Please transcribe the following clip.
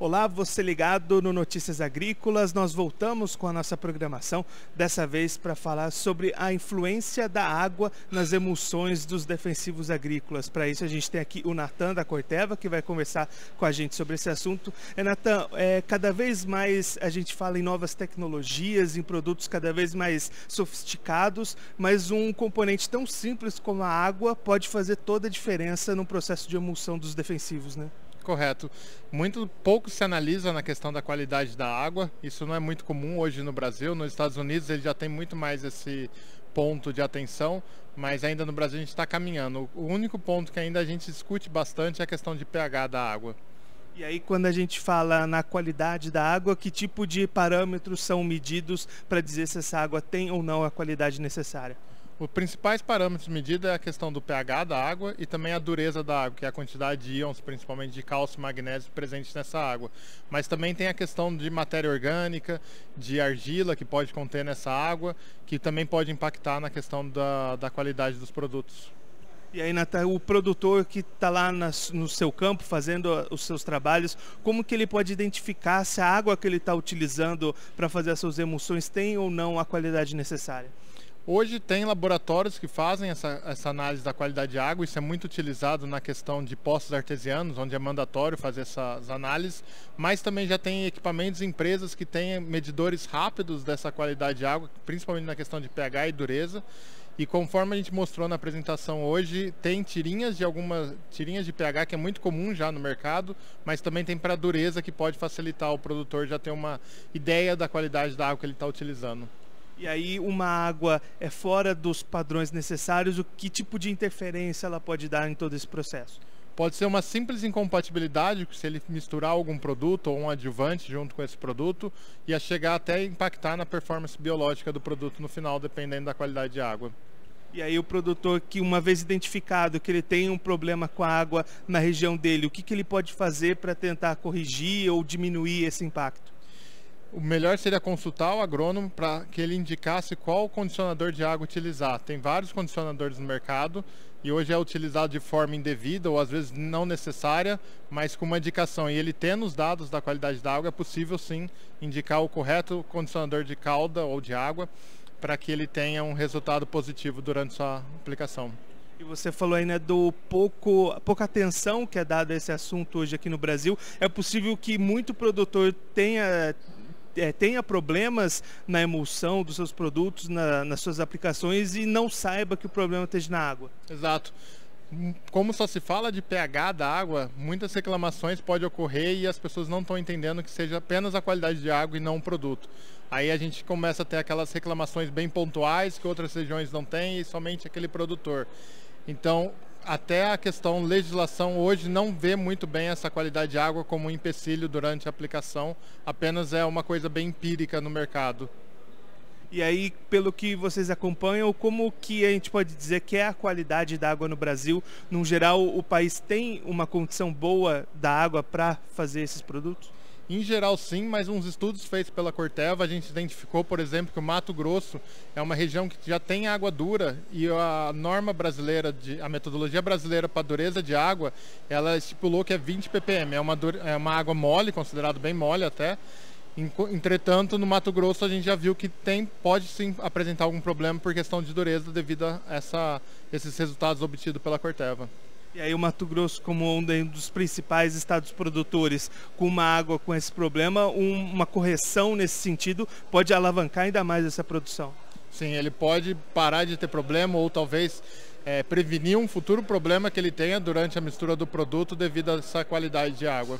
Olá, você ligado no Notícias Agrícolas. Nós voltamos com a nossa programação, dessa vez para falar sobre a influência da água nas emulsões dos defensivos agrícolas. Para isso, a gente tem aqui o Natan da Corteva, que vai conversar com a gente sobre esse assunto. É, Natan, é, cada vez mais a gente fala em novas tecnologias, em produtos cada vez mais sofisticados, mas um componente tão simples como a água pode fazer toda a diferença no processo de emulsão dos defensivos, né? correto. Muito pouco se analisa na questão da qualidade da água. Isso não é muito comum hoje no Brasil. Nos Estados Unidos ele já tem muito mais esse ponto de atenção, mas ainda no Brasil a gente está caminhando. O único ponto que ainda a gente discute bastante é a questão de pH da água. E aí, quando a gente fala na qualidade da água, que tipo de parâmetros são medidos para dizer se essa água tem ou não a qualidade necessária? Os principais parâmetros de medida é a questão do pH da água e também a dureza da água, que é a quantidade de íons, principalmente de cálcio e magnésio, presentes nessa água. Mas também tem a questão de matéria orgânica, de argila que pode conter nessa água, que também pode impactar na questão da, da qualidade dos produtos. E aí, Natália, o produtor que está lá nas, no seu campo fazendo ah, os seus trabalhos, como que ele pode identificar se a água que ele está utilizando para fazer as suas emulsões tem ou não a qualidade necessária? Hoje tem laboratórios que fazem essa, essa, análise da qualidade de água, isso é muito utilizado na questão de poços artesianos, onde é mandatório fazer essas análises, mas também já tem equipamentos e empresas que têm medidores rápidos dessa qualidade de água, principalmente na questão de pH e dureza. E conforme a gente mostrou na apresentação hoje, tem tirinhas de algumas tirinhas de pH que é muito comum já no mercado, mas também tem para dureza que pode facilitar o produtor já ter uma ideia da qualidade da água que ele está utilizando e aí uma água é fora dos padrões necessários, o que tipo de interferência ela pode dar em todo esse processo? Pode ser uma simples incompatibilidade, se ele misturar algum produto ou um adjuvante junto com esse produto, a chegar até impactar na performance biológica do produto no final, dependendo da qualidade de água. E aí o produtor que uma vez identificado que ele tem um problema com a água na região dele, o que, que ele pode fazer para tentar corrigir ou diminuir esse impacto? o melhor seria consultar o agrônomo para que ele indicasse qual condicionador de água utilizar. Tem vários condicionadores no mercado e hoje é utilizado de forma indevida ou às vezes não necessária, mas com uma indicação. E ele tendo os dados da qualidade da água, é possível sim indicar o correto condicionador de calda ou de água para que ele tenha um resultado positivo durante sua aplicação. E você falou aí né, do pouco, pouca atenção que é dada a esse assunto hoje aqui no Brasil. É possível que muito produtor tenha é, tenha problemas na emulsão dos seus produtos, na, nas suas aplicações e não saiba que o problema esteja na água. Exato. Como só se fala de pH da água, muitas reclamações podem ocorrer e as pessoas não estão entendendo que seja apenas a qualidade de água e não o produto. Aí a gente começa a ter aquelas reclamações bem pontuais que outras regiões não têm e somente aquele produtor. Então, até a questão legislação hoje não vê muito bem essa qualidade de água como um empecilho durante a aplicação, apenas é uma coisa bem empírica no mercado. E aí, pelo que vocês acompanham, como que a gente pode dizer que é a qualidade da água no Brasil? No geral, o país tem uma condição boa da água para fazer esses produtos? Em geral, sim, mas uns estudos feitos pela Corteva, a gente identificou, por exemplo, que o Mato Grosso é uma região que já tem água dura e a norma brasileira, de, a metodologia brasileira para dureza de água, ela estipulou que é 20 ppm. É uma, é uma água mole, considerado bem mole até. Entretanto, no Mato Grosso a gente já viu que tem, pode sim apresentar algum problema por questão de dureza devido a essa, esses resultados obtidos pela Corteva. E aí o Mato Grosso, como um dos principais estados produtores com uma água com esse problema, um, uma correção nesse sentido pode alavancar ainda mais essa produção. Sim, ele pode parar de ter problema ou talvez é, prevenir um futuro problema que ele tenha durante a mistura do produto devido a essa qualidade de água.